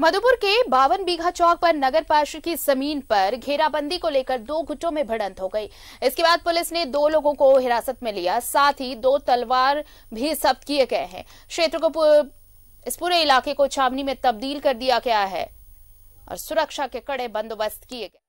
मधुपुर के बावन बीघा चौक पर नगर पार्षद की जमीन पर घेराबंदी को लेकर दो गुटों में भड़ंत हो गई इसके बाद पुलिस ने दो लोगों को हिरासत में लिया साथ ही दो तलवार भी जब्त किए गए हैं क्षेत्र को इस पूरे इलाके को छावनी में तब्दील कर दिया गया है और सुरक्षा के कड़े बंदोबस्त किए गए